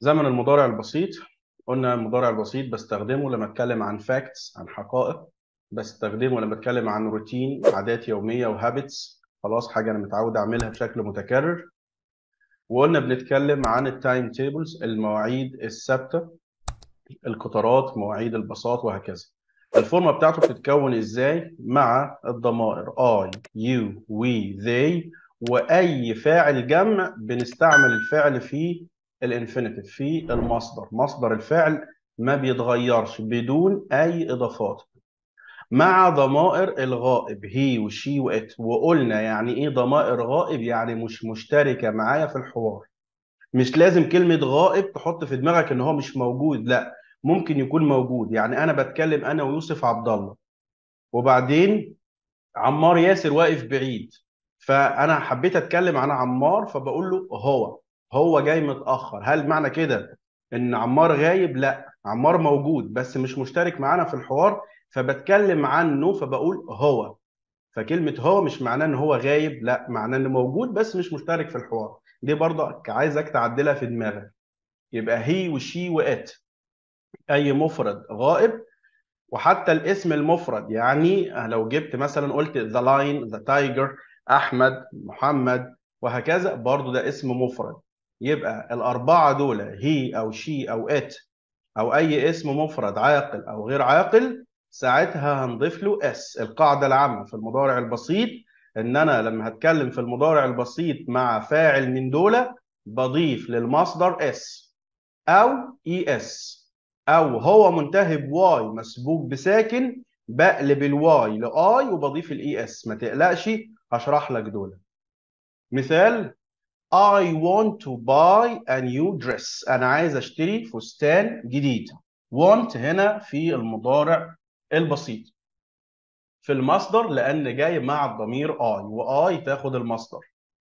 زمن المضارع البسيط قلنا المضارع البسيط بستخدمه لما اتكلم عن فاكتس عن حقائق بستخدمه لما اتكلم عن روتين عادات يوميه وهابتس خلاص حاجه انا متعود اعملها بشكل متكرر وقلنا بنتكلم عن التايم تيبلز المواعيد الثابته القطارات مواعيد الباصات وهكذا الفورمه بتاعته بتتكون ازاي مع الضمائر اي يو وي ذي واي فاعل جمع بنستعمل الفعل فيه الانفينيتيف في المصدر مصدر الفعل ما بيتغيرش بدون اي اضافات مع ضمائر الغائب هي وشي وات وقلنا يعني ايه ضمائر غائب يعني مش مشتركه معايا في الحوار مش لازم كلمه غائب تحط في دماغك ان هو مش موجود لا ممكن يكون موجود يعني انا بتكلم انا ويوسف عبد الله وبعدين عمار ياسر واقف بعيد فانا حبيت اتكلم عن عمار فبقول له هو هو جاي متاخر هل معنى كده ان عمار غايب لا عمار موجود بس مش مشترك معانا في الحوار فبتكلم عنه فبقول هو فكلمه هو مش معناه ان هو غايب لا معناه انه موجود بس مش مشترك في الحوار دي برضك عايزك تعدلها في دماغك يبقى هي وشي وات اي مفرد غائب وحتى الاسم المفرد يعني لو جبت مثلا قلت ذا لاين ذا تايجر احمد محمد وهكذا برضه ده اسم مفرد يبقى الاربعه دول هي او شي او ات او اي اسم مفرد عاقل او غير عاقل ساعتها هنضيف له اس القاعده العامه في المضارع البسيط ان انا لما هتكلم في المضارع البسيط مع فاعل من دول بضيف للمصدر اس او اي e اس او هو منتهي بواي مسبوق بساكن بقلب الواي لاي وبضيف الاي اس e ما تقلقش هشرح لك دول مثال I want to buy a new dress أنا عايز أشتري فستان جديد want هنا في المضارع البسيط في المصدر لأن جاي مع الضمير I وI تاخد المصدر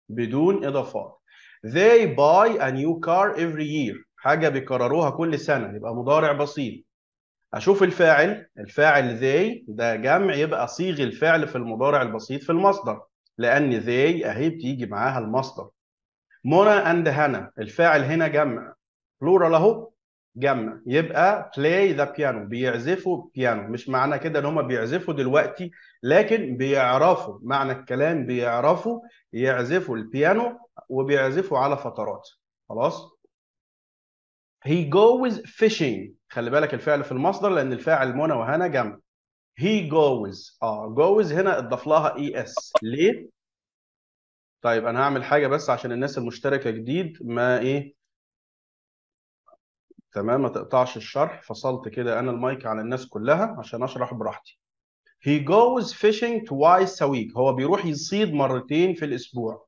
بدون إضافات they buy a new car every year حاجة بيكرروها كل سنة يبقى مضارع بسيط أشوف الفاعل الفاعل they ده جمع يبقى صيغ الفعل في المضارع البسيط في المصدر لأن they أهي بتيجي معاها المصدر منى اند هانا الفاعل هنا جمع بلورال اهو جمع يبقى بلاي ذا بيانو بيعزفوا بيانو مش معنى كده ان هم بيعزفوا دلوقتي لكن بيعرفوا معنى الكلام بيعرفوا يعزفوا البيانو وبيعزفوا على فترات خلاص he goes fishing خلي بالك الفعل في المصدر لان الفاعل منى وهنا جمع he goes اه goes هنا اضاف لها اي e اس ليه طيب انا هعمل حاجه بس عشان الناس المشتركه جديد ما ايه تمام ما تقطعش الشرح فصلت كده انا المايك على الناس كلها عشان اشرح براحتي he goes fishing twice a week هو بيروح يصيد مرتين في الاسبوع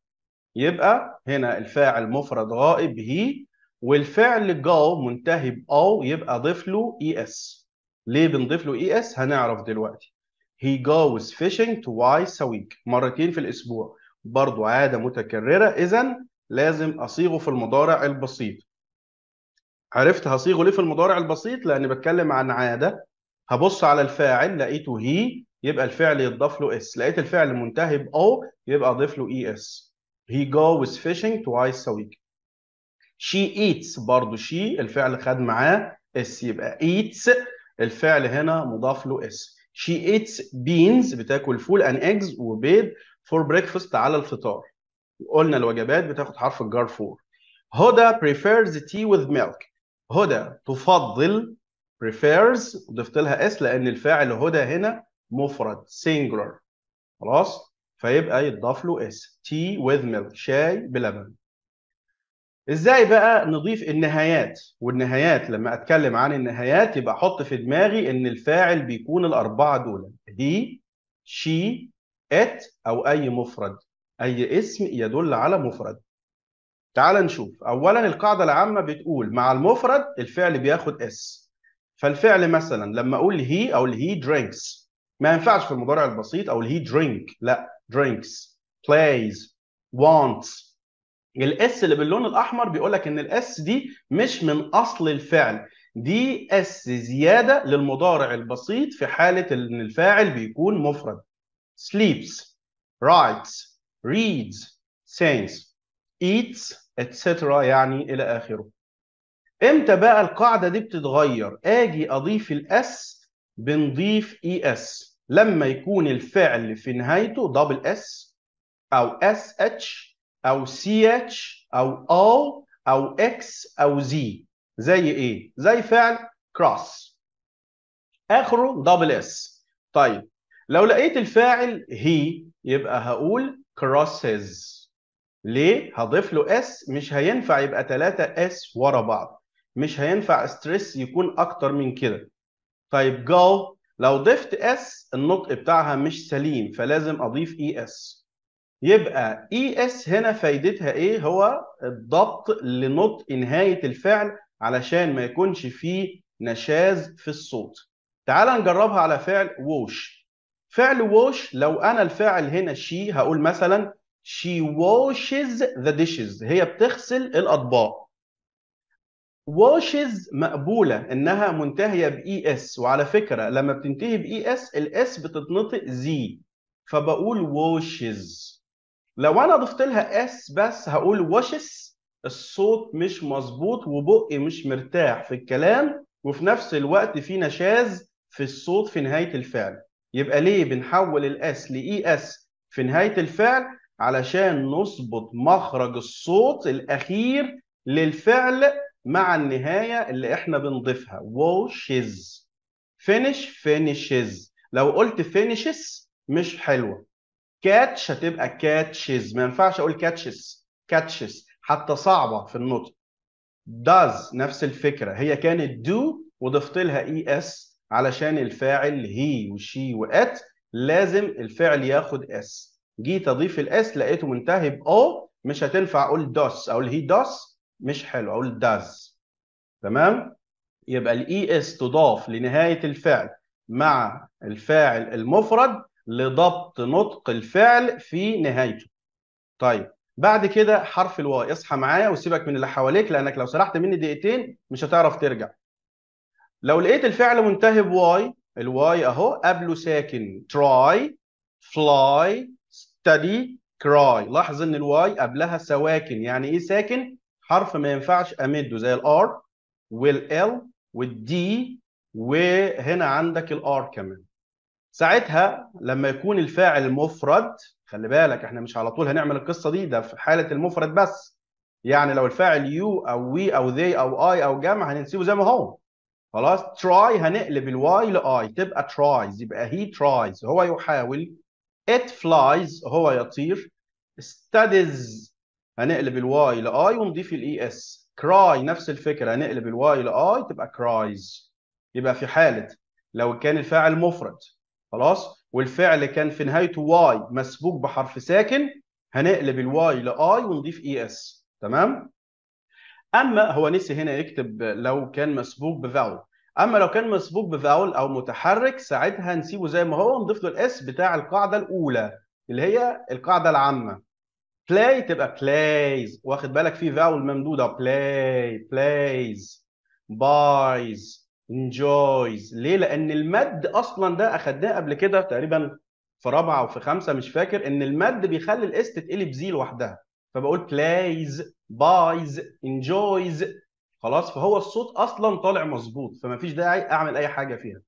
يبقى هنا الفاعل مفرد غائب هي والفعل go منتهي بأو او يبقى ضيف له es ليه بنضيف له es هنعرف دلوقتي he goes fishing twice a week مرتين في الاسبوع برضو عادة متكررة إذا لازم أصيغه في المضارع البسيط عرفت هصيغه ليه في المضارع البسيط لأني بتكلم عن عادة هبص على الفاعل لقيته هي يبقى الفعل يتضاف له اس لقيت الفعل منتهي ب يبقى اضيف له اي e اس he goes fishing twice a week she eats برضه she الفعل خد معاه اس يبقى eats الفعل هنا مضاف له اس she eats beans بتاكل فول and eggs وبيض فور بريكفاست على الفطار قلنا الوجبات بتاخد حرف الجار فور هدى prefers tea with milk هدى تفضل prefers ضفت لها اس لان الفاعل هدى هنا مفرد singular خلاص فيبقى يتضاف له اس تي with milk شاي بلبن ازاي بقى نضيف النهايات والنهايات لما اتكلم عن النهايات يبقى احط في دماغي ان الفاعل بيكون الاربعه دول هي شي ات او اي مفرد اي اسم يدل على مفرد تعال نشوف اولا القاعده العامه بتقول مع المفرد الفعل بياخد اس فالفعل مثلا لما اقول هي او هي درينكس ما ينفعش في المضارع البسيط او هي درينك لا درينكس plays wants الاس اللي باللون الاحمر بيقول لك ان الاس دي مش من اصل الفعل دي اس زياده للمضارع البسيط في حاله ان الفاعل بيكون مفرد sleeps, writes, reads, sings, eats, etc. يعني إلى آخره. إمتى بقى القاعدة دي بتتغير؟ آجي أضيف الأس بنضيف إي e أس لما يكون الفعل في نهايته دبل أس أو أس اتش أو سي اتش أو أو أو إكس أو زي زي إيه؟ زي فعل cross آخره دبل أس طيب لو لقيت الفاعل هي يبقى هقول crosses ليه؟ هضيف له اس مش هينفع يبقى ثلاثة اس ورا بعض مش هينفع ستريس يكون اكتر من كده طيب go لو ضفت اس النطق بتاعها مش سليم فلازم اضيف اي اس يبقى اي اس هنا فايدتها ايه هو الضبط لنطق نهايه الفعل علشان ما يكونش فيه نشاز في الصوت تعال نجربها على فعل ووش فعل wash لو انا الفاعل هنا she هقول مثلا she washes the dishes هي بتغسل الاطباق washes مقبوله انها منتهيه باي اس e وعلى فكره لما بتنتهي باي اس e الاس بتتنطق زي فبقول washes لو انا ضفت لها اس بس هقول washes الصوت مش مظبوط وبقي مش مرتاح في الكلام وفي نفس الوقت في نشاز في الصوت في نهايه الفعل يبقى ليه بنحول الاس لاي اس e في نهايه الفعل علشان نظبط مخرج الصوت الاخير للفعل مع النهايه اللي احنا بنضيفها washes finish finishes لو قلت finishes مش حلوه كاتش هتبقى كاتشز ما ينفعش اقول كاتشز كاتشز حتى صعبه في النطق does نفس الفكره هي كانت do وضفت لها اي e اس علشان الفاعل هي وشي وات لازم الفعل ياخد اس جيت اضيف الاس لقيته منتهي بأو مش هتنفع اقول دوس اقول هي دوس مش حلو اقول داز تمام يبقى الاي اس e تضاف لنهايه الفعل مع الفاعل المفرد لضبط نطق الفعل في نهايته طيب بعد كده حرف الواو اصحى معايا وسيبك من اللي حواليك لانك لو سرحت مني دقيقتين مش هتعرف ترجع لو لقيت الفعل منتهي بواي الواي اهو قبله ساكن تراي فلاي ستدي كراي لاحظ ان الواي قبلها سواكن يعني ايه ساكن حرف ما ينفعش امده زي الار والال والدي وهنا عندك الار كمان ساعتها لما يكون الفاعل مفرد خلي بالك احنا مش على طول هنعمل القصه دي ده في حاله المفرد بس يعني لو الفاعل يو او وي او ذي او اي او جمع هنسيبه زي ما هو خلاص try هنقلب الواي لاي تبقى tries يبقى he tries هو يحاول it flies هو يطير studies هنقلب الواي لاي ونضيف الاي اس e cry نفس الفكره هنقلب الواي لاي تبقى cries يبقى في حاله لو كان الفاعل مفرد خلاص والفعل كان في نهايته واي مسبوق بحرف ساكن هنقلب الواي لاي ونضيف اي e اس تمام اما هو نسي هنا يكتب لو كان مسبوق بفاول اما لو كان مسبوق بفاول او متحرك ساعتها نسيبه زي ما هو ونضيف له الاس بتاع القاعده الاولى اللي هي القاعده العامه بلاي تبقى بلايز واخد بالك في فاول ممدوده بلاي بلايز بايز انجويز ليه لان المد اصلا ده اخدناه قبل كده تقريبا في رابعه او في خمسه مش فاكر ان المد بيخلي الاس تتقلب زي لوحدها فبقول plays بايز انجويز خلاص فهو الصوت اصلا طالع مظبوط فما فيش داعي اعمل اي حاجه فيها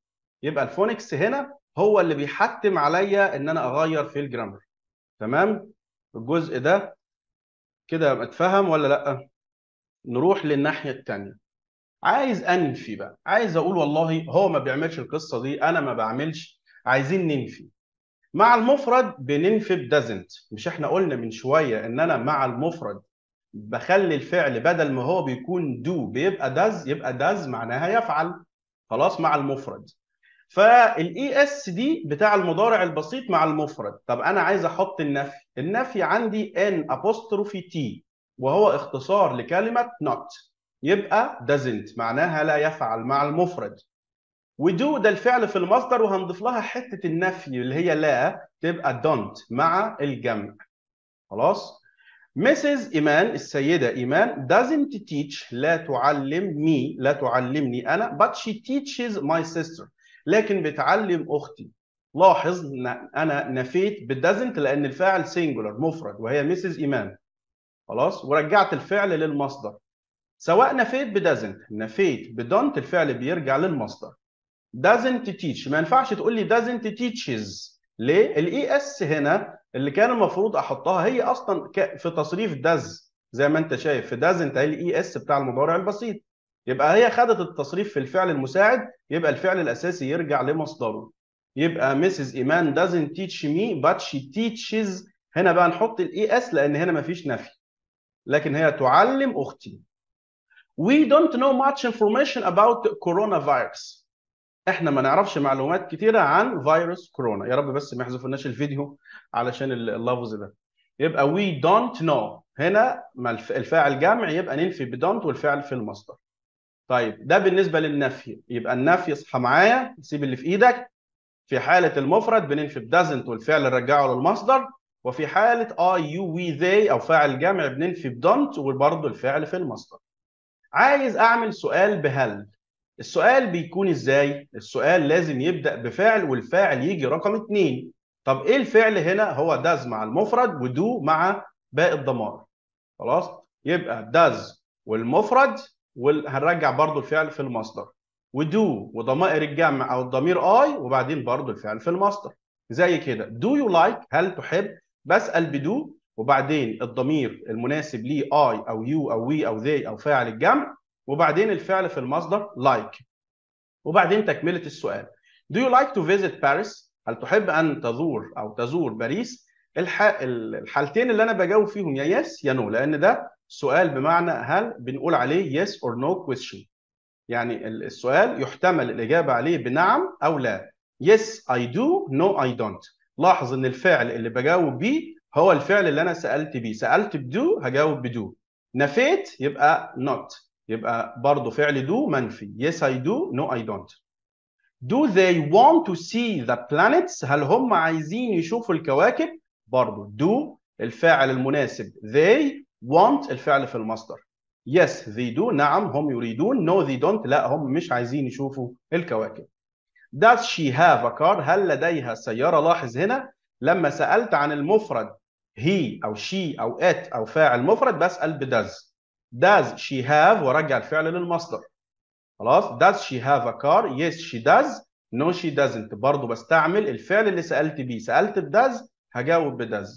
يبقى الفونكس هنا هو اللي بيحتم عليا ان انا اغير في الجرامر تمام الجزء ده كده اتفهم ولا لا نروح للناحيه الثانيه عايز انفي بقى عايز اقول والله هو ما بيعملش القصه دي انا ما بعملش عايزين ننفي مع المفرد بننفي doesn't مش احنا قلنا من شويه ان انا مع المفرد بخلي الفعل بدل ما هو بيكون دو بيبقى داز يبقى داز معناها يفعل خلاص مع المفرد فالاي اس e دي بتاع المضارع البسيط مع المفرد طب انا عايز احط النفي النفي عندي ان ابوستروفي تي وهو اختصار لكلمه نوت يبقى doesn't معناها لا يفعل مع المفرد ودو ده الفعل في المصدر وهنضيف لها حته النفي اللي هي لا تبقى دونت مع الجمع خلاص مسز إيمان السيدة إيمان doesn't teach لا تعلم مي لا تعلمني أنا but she teaches my sister لكن بتعلم أختي لاحظ أنا نفيت بالدزنت لأن الفاعل سينجولر مفرد وهي مسز إيمان خلاص ورجعت الفعل للمصدر سواء نفيت بدزنت نفيت بدونت الفعل بيرجع للمصدر doesn't teach ما ينفعش تقول لي doesn't teaches ليه؟ الاي اس e هنا اللي كان المفروض احطها هي اصلا في تصريف does زي ما انت شايف في doesn't هي الاي اس e بتاع المضارع البسيط يبقى هي خدت التصريف في الفعل المساعد يبقى الفعل الاساسي يرجع لمصدره يبقى مسز ايمان doesn't teach me but she teaches هنا بقى نحط الاي اس e لان هنا مفيش نفي لكن هي تعلم اختي We don't know much information about coronavirus احنا ما نعرفش معلومات كتيره عن فيروس كورونا يا رب بس ما يحذفوناش الفيديو علشان اللفظ ده يبقى وي دونت نو هنا الفاعل جمع يبقى ننفي بدونت والفعل في المصدر طيب ده بالنسبه للنفي يبقى النفي اصحى معايا سيب اللي في ايدك في حاله المفرد بننفي بدزنت والفعل نرجعه للمصدر وفي حاله اي يو وي ذي او فاعل جمع بننفي بدونت وبرضه الفعل في المصدر عايز اعمل سؤال بهل السؤال بيكون ازاي؟ السؤال لازم يبدا بفعل والفاعل يجي رقم اتنين طب ايه الفعل هنا؟ هو داز مع المفرد ودو مع باقي الضمائر خلاص؟ يبقى داز والمفرد وهنرجع برضو الفعل في المصدر ودو وضمائر الجمع او الضمير اي وبعدين برضو الفعل في المصدر زي كده دو يو لايك هل تحب بسال بدو وبعدين الضمير المناسب ليه اي او يو او وي او ذي او فاعل الجمع وبعدين الفعل في المصدر like وبعدين تكمله السؤال Do you like to visit Paris؟ هل تحب ان تزور او تزور باريس؟ الح... الحالتين اللي انا بجاوب فيهم يا يس يا نو لان ده سؤال بمعنى هل بنقول عليه yes or no question يعني السؤال يحتمل الاجابه عليه بنعم او لا yes I do no I don't لاحظ ان الفعل اللي بجاوب بيه هو الفعل اللي انا سالت بيه سالت بدو هجاوب بدو نفيت يبقى not يبقى برضه فعل دو منفي yes I do no I don't do they want to see the planets هل هم عايزين يشوفوا الكواكب برضه do الفاعل المناسب they want الفعل في المصدر yes they do نعم هم يريدون no they don't لا هم مش عايزين يشوفوا الكواكب does she have a car هل لديها سيارة لاحظ هنا لما سألت عن المفرد he أو she أو it أو فاعل مفرد بسأل بدز does she have ورجع الفعل للمصدر خلاص does she have a car yes she does no she doesn't برضه بستعمل الفعل اللي سألت بيه سألت ب does هجاوب ب does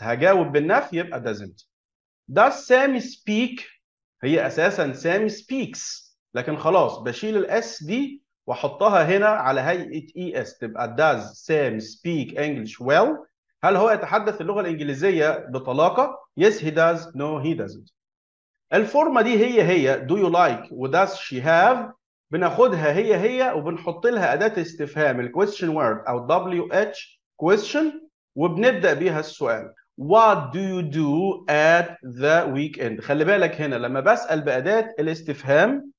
هجاوب بالنفي يبقى doesn't does سامي speak هي اساسا سامي speaks لكن خلاص بشيل الاس دي واحطها هنا على هيئه اي e اس تبقى does سام speak English well هل هو يتحدث اللغه الانجليزيه بطلاقه yes he does no he doesn't الفورمه دي هي هي دو يو لايك وداس شي هاف بناخدها هي هي وبنحط لها اداه استفهام الكويستشن وورد او دبليو اتش كويستشن وبنبدا بيها السؤال What do you do at the weekend؟ خلي بالك هنا لما بسأل بأداة الاستفهام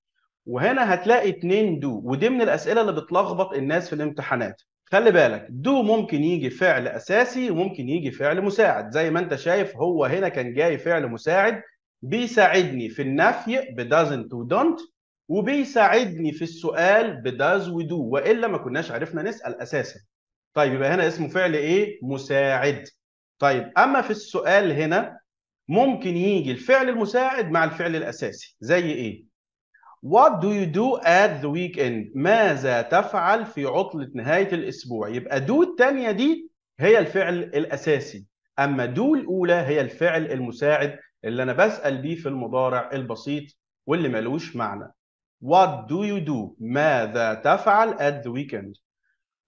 وهنا هتلاقي اتنين دو ودي من الأسئلة اللي بتلخبط الناس في الامتحانات. خلي بالك دو ممكن يجي فعل أساسي وممكن يجي فعل مساعد زي ما أنت شايف هو هنا كان جاي فعل مساعد بيساعدني في النفي ب doesn't و don't وبيساعدني في السؤال ب does و do والا ما كناش عرفنا نسال اساسا طيب يبقى هنا اسمه فعل ايه مساعد طيب اما في السؤال هنا ممكن يجي الفعل المساعد مع الفعل الاساسي زي ايه What do you do at the weekend؟ ماذا تفعل في عطلة نهاية الأسبوع؟ يبقى do الثانية دي هي الفعل الأساسي، أما do الأولى هي الفعل المساعد اللي انا بسال بيه في المضارع البسيط واللي ملوش معنى What do you do? ماذا تفعل at the weekend?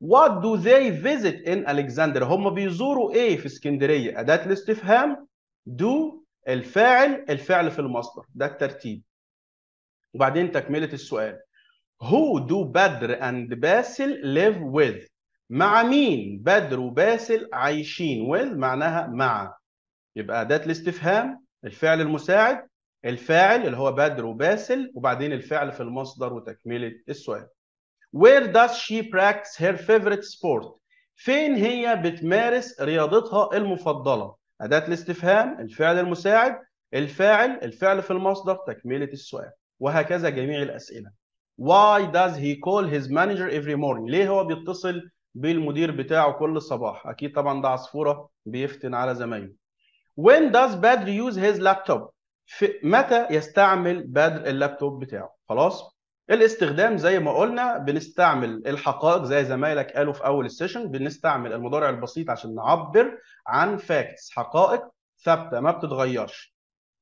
What do they visit in Alexander? هم بيزوروا ايه في اسكندريه؟ اداه الاستفهام do الفاعل الفعل في المصدر ده الترتيب. وبعدين تكمله السؤال. Who do بدر and باسل live with? مع مين بدر وباسل عايشين with معناها مع. يبقى اداه الاستفهام الفعل المساعد الفاعل اللي هو بدر وباسل وبعدين الفعل في المصدر وتكمله السؤال Where does she practice her favorite sport فين هي بتمارس رياضتها المفضله اداه الاستفهام الفعل المساعد الفاعل الفعل في المصدر تكمله السؤال وهكذا جميع الاسئله Why does he call his manager every morning ليه هو بيتصل بالمدير بتاعه كل صباح اكيد طبعا ده عصفوره بيفتن على زمايله when does Badr use his laptop في متى يستعمل بدر اللابتوب بتاعه خلاص الاستخدام زي ما قلنا بنستعمل الحقائق زي زمايلك قالوا في اول السيشن بنستعمل المضارع البسيط عشان نعبر عن فاكتس حقائق ثابته ما بتتغيرش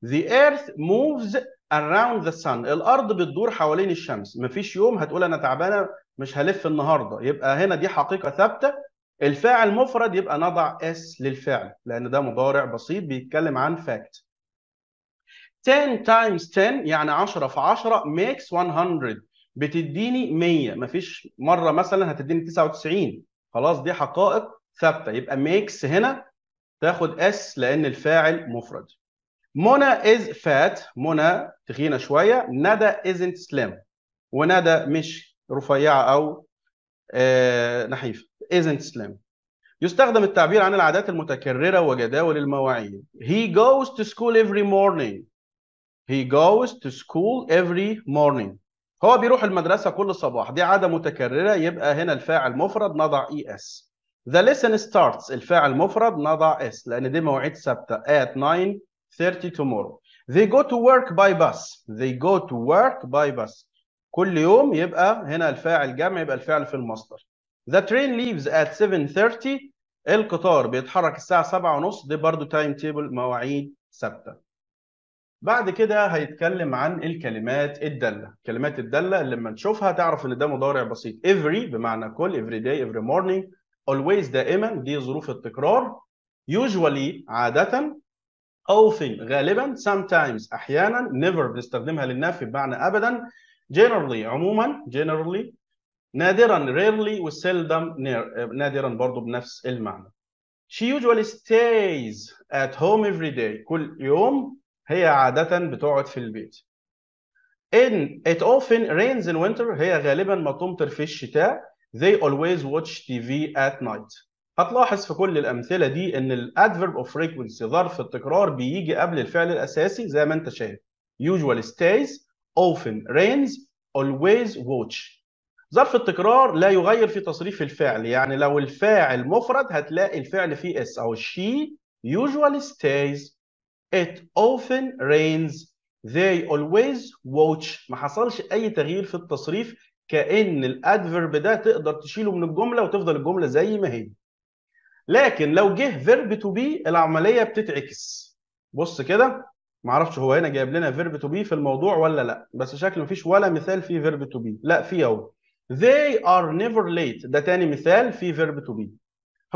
The earth moves around the sun الارض بتدور حوالين الشمس مفيش يوم هتقول انا تعبانه مش هلف النهارده يبقى هنا دي حقيقه ثابته الفاعل مفرد يبقى نضع اس للفعل لان ده مضارع بسيط بيتكلم عن فاكت 10 تايمز 10 يعني 10 في 10 ميكس 100 بتديني 100 مفيش مره مثلا هتديني 99 خلاص دي حقائق ثابته يبقى ميكس هنا تاخد اس لان الفاعل مفرد منى از فات منى تخينه شويه ندى ازنت سليم وندى مش رفيعه او آه، نحيفه isn't slim يستخدم التعبير عن العادات المتكررة وجداول المواعيد he goes to school every morning he goes to school every morning هو بيروح المدرسة كل صباح دي عادة متكررة يبقى هنا الفاعل مفرد نضع اي e اس The lesson starts الفاعل مفرد نضع اس لأن دي مواعيد ثابتة at 9:30 tomorrow They go to work by bus They go to work by bus كل يوم يبقى هنا الفاعل جمع يبقى الفعل في المصدر The train leaves at 7:30 القطار بيتحرك الساعة 7:30 دي برضو تايم تيبل مواعيد ثابتة. بعد كده هيتكلم عن الكلمات الدالة، كلمات الدالة اللي لما نشوفها تعرف إن ده مضارع بسيط. Every بمعنى كل every day every morning always دائما دي ظروف التكرار. Usually عادة often غالبا sometimes احيانا never بنستخدمها للنفي بمعنى ابدا generally عموما generally نادرا rarely و seldom eh، نادرا برضو بنفس المعنى she usually stays at home every day كل يوم هي عادة بتقعد في البيت in it often rains in winter هي غالبا ما تمطر في الشتاء they always watch TV at night هتلاحظ في كل الأمثلة دي إن الأدفرب أوف frequency ظرف التكرار بيجي قبل الفعل الأساسي زي ما أنت شايف usually stays often rains always watch ظرف التكرار لا يغير في تصريف الفعل يعني لو الفاعل مفرد هتلاقي الفعل فيه اس او she usually stays it often rains they always watch ما حصلش اي تغيير في التصريف كان الادفيرب ده تقدر تشيله من الجمله وتفضل الجمله زي ما هي لكن لو جه فيرب تو بي العمليه بتتعكس بص كده معرفش هو هنا جايب لنا فيرب تو بي في الموضوع ولا لا بس شكله مفيش ولا مثال فيه فيرب تو بي لا فيه اهو They are never late ده تاني مثال في verb to be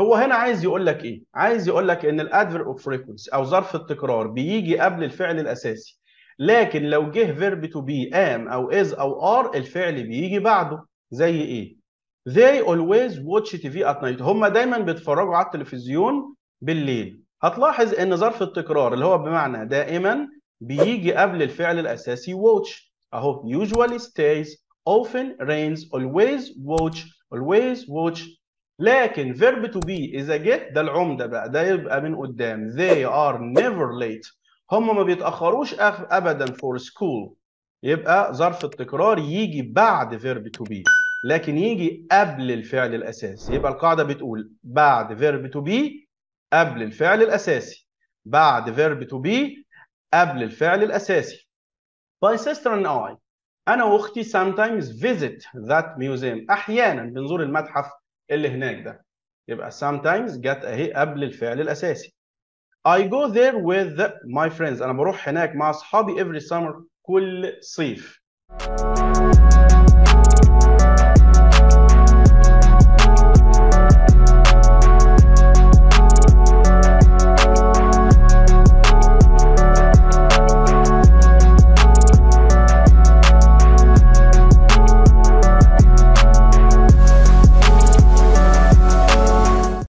هو هنا عايز يقول لك ايه؟ عايز يقول لك ان الادفر اوف frequency او ظرف التكرار بيجي قبل الفعل الاساسي لكن لو جه verb to be am او is او are الفعل بيجي بعده زي ايه؟ They always watch TV at night هم دايما بيتفرجوا على التلفزيون بالليل هتلاحظ ان ظرف التكرار اللي هو بمعنى دائما بيجي قبل الفعل الاساسي watch اهو usually stays often rains always watch always watch لكن verb to be is a get ده العمدة بقى ده يبقى من قدام they are never late هم ما بيتأخروش أبدا for school يبقى ظرف التكرار يجي بعد verb to be لكن يجي قبل الفعل الأساسي يبقى القاعدة بتقول بعد verb to be قبل الفعل الأساسي بعد verb to be قبل الفعل الأساسي My sister and I انا واختي sometimes visit that museum احيانا بنزور المتحف اللي هناك ده يبقى sometimes جت اهي قبل الفعل الاساسي I go there with my friends انا بروح هناك مع اصحابي every summer كل صيف